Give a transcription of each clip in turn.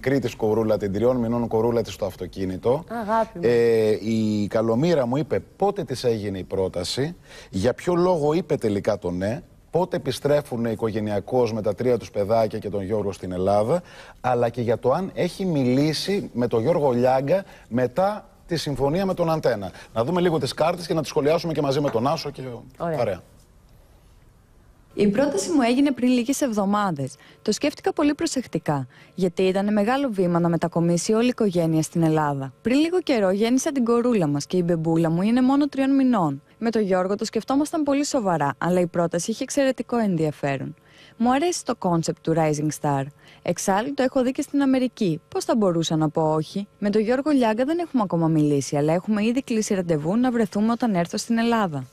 μικρή της κορούλα, την τριών μηνών κορούλα της στο αυτοκίνητο. Αγάπη μου. Ε, η Καλομήρα μου είπε πότε της έγινε η πρόταση, για ποιο λόγο είπε τελικά το ναι, πότε επιστρέφουν οικογενειακώ με τα τρία τους παιδάκια και τον Γιώργο στην Ελλάδα, αλλά και για το αν έχει μιλήσει με τον Γιώργο Λιάγκα μετά τη συμφωνία με τον Αντένα. Να δούμε λίγο τις κάρτες και να τις σχολιάσουμε και μαζί με τον Άσο και Ωραία. Η πρόταση μου έγινε πριν λίγες εβδομάδες. Το σκέφτηκα πολύ προσεκτικά, γιατί ήταν μεγάλο βήμα να μετακομίσει όλη η οικογένεια στην Ελλάδα. Πριν λίγο καιρό γέννησα την κορούλα μας και η μπεμπούλα μου είναι μόνο τριών μηνών. Με τον Γιώργο το σκεφτόμασταν πολύ σοβαρά, αλλά η πρόταση είχε εξαιρετικό ενδιαφέρον. Μου αρέσει το κόνσεπτ του Rising Star. Εξάλλου το έχω δει και στην Αμερική. Πώς θα μπορούσα να πω όχι. Με τον Γιώργο Λιάγκα δεν έχουμε ακόμα μιλήσει, αλλά έχουμε ήδη κλείσει ραντεβού να βρεθούμε όταν έρθω στην Ελλάδα.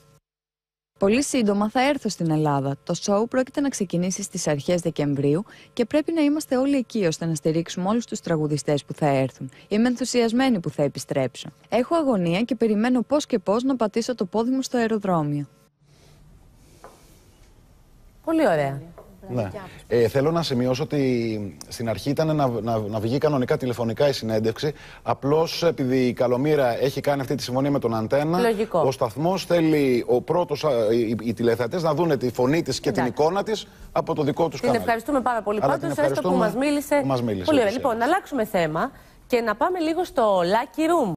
Πολύ σύντομα θα έρθω στην Ελλάδα. Το σοου πρόκειται να ξεκινήσει στις αρχές Δεκεμβρίου και πρέπει να είμαστε όλοι εκεί ώστε να στηρίξουμε όλους τους τραγουδιστές που θα έρθουν. Είμαι ενθουσιασμένη που θα επιστρέψω. Έχω αγωνία και περιμένω πώς και πώς να πατήσω το πόδι μου στο αεροδρόμιο. Πολύ ωραία. Ναι. Ε, θέλω να σημειώσω ότι στην αρχή ήταν να, να, να βγει κανονικά τηλεφωνικά η συνέντευξη. Απλώς επειδή η Καλομήρα έχει κάνει αυτή τη συμφωνία με τον Αντένα, Λογικό. ο σταθμός θέλει ο πρώτος οι, οι τηλεθεατές να δουν τη φωνή της και την εικόνα της από το δικό τους κανάλι. Την ευχαριστούμε πάρα πολύ πάντω, έστω που μας μίλησε πολύ ωραία. Λοιπόν, να αλλάξουμε θέμα και να πάμε λίγο στο Lucky Room.